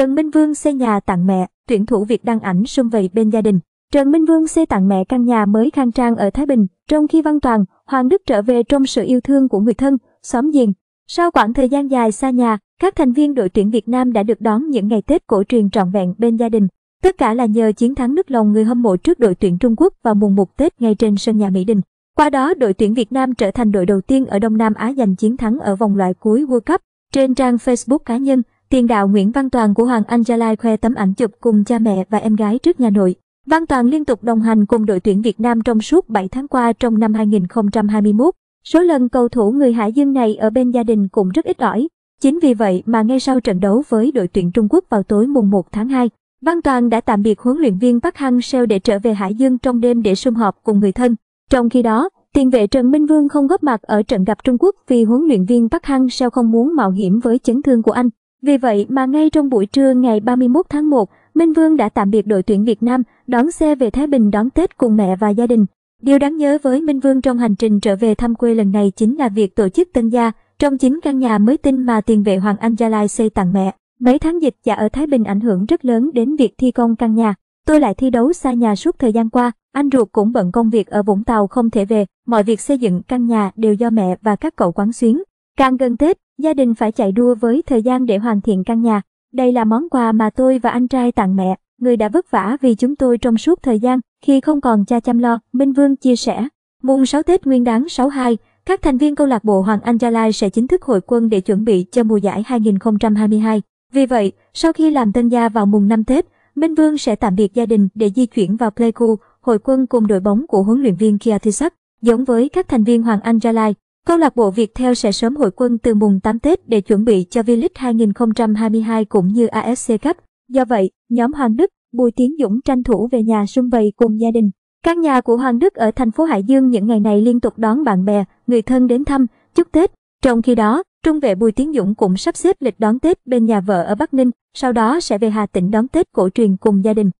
Trần Minh Vương xây nhà tặng mẹ, tuyển thủ Việt đăng ảnh sum vầy bên gia đình. Trần Minh Vương xây tặng mẹ căn nhà mới khang trang ở Thái Bình, trong khi Văn Toàn, Hoàng Đức trở về trong sự yêu thương của người thân, xóm giềng. Sau khoảng thời gian dài xa nhà, các thành viên đội tuyển Việt Nam đã được đón những ngày Tết cổ truyền trọn vẹn bên gia đình. Tất cả là nhờ chiến thắng nước lòng người hâm mộ trước đội tuyển Trung Quốc vào mùng 1 Tết ngay trên sân nhà Mỹ Đình. Qua đó, đội tuyển Việt Nam trở thành đội đầu tiên ở Đông Nam Á giành chiến thắng ở vòng loại cuối World Cup. Trên trang Facebook cá nhân, Tiền đạo Nguyễn Văn Toàn của Hoàng Anh Gia Lai khoe tấm ảnh chụp cùng cha mẹ và em gái trước nhà nội. Văn Toàn liên tục đồng hành cùng đội tuyển Việt Nam trong suốt 7 tháng qua trong năm 2021. Số lần cầu thủ người Hải Dương này ở bên gia đình cũng rất ít ỏi. Chính vì vậy mà ngay sau trận đấu với đội tuyển Trung Quốc vào tối mùng 1 tháng 2, Văn Toàn đã tạm biệt huấn luyện viên Park Hang-seo để trở về Hải Dương trong đêm để sum họp cùng người thân. Trong khi đó, tiền vệ Trần Minh Vương không góp mặt ở trận gặp Trung Quốc vì huấn luyện viên Park Hang-seo không muốn mạo hiểm với chấn thương của anh. Vì vậy mà ngay trong buổi trưa ngày 31 tháng 1, Minh Vương đã tạm biệt đội tuyển Việt Nam, đón xe về Thái Bình đón Tết cùng mẹ và gia đình. Điều đáng nhớ với Minh Vương trong hành trình trở về thăm quê lần này chính là việc tổ chức tân gia trong chính căn nhà mới tinh mà tiền vệ Hoàng Anh Gia Lai xây tặng mẹ. Mấy tháng dịch và ở Thái Bình ảnh hưởng rất lớn đến việc thi công căn nhà. Tôi lại thi đấu xa nhà suốt thời gian qua, anh ruột cũng bận công việc ở Vũng Tàu không thể về, mọi việc xây dựng căn nhà đều do mẹ và các cậu quán xuyến. Càng gần Tết, gia đình phải chạy đua với thời gian để hoàn thiện căn nhà. Đây là món quà mà tôi và anh trai tặng mẹ, người đã vất vả vì chúng tôi trong suốt thời gian khi không còn cha chăm lo, Minh Vương chia sẻ. Mùng 6 Tết Nguyên đán 62, các thành viên câu lạc bộ Hoàng Anh Gia Lai sẽ chính thức hội quân để chuẩn bị cho mùa giải 2022. Vì vậy, sau khi làm tân gia vào mùng 5 Tết, Minh Vương sẽ tạm biệt gia đình để di chuyển vào Pleiku, hội quân cùng đội bóng của huấn luyện viên Kia Thisak. Giống với các thành viên Hoàng Anh Gia Lai, Câu lạc bộ Viettel sẽ sớm hội quân từ mùng 8 Tết để chuẩn bị cho V-League 2022 cũng như AFC Cup. Do vậy, nhóm Hoàng Đức, Bùi Tiến Dũng tranh thủ về nhà sum vầy cùng gia đình. Các nhà của Hoàng Đức ở thành phố Hải Dương những ngày này liên tục đón bạn bè, người thân đến thăm, chúc Tết. Trong khi đó, trung vệ Bùi Tiến Dũng cũng sắp xếp lịch đón Tết bên nhà vợ ở Bắc Ninh, sau đó sẽ về Hà Tĩnh đón Tết cổ truyền cùng gia đình.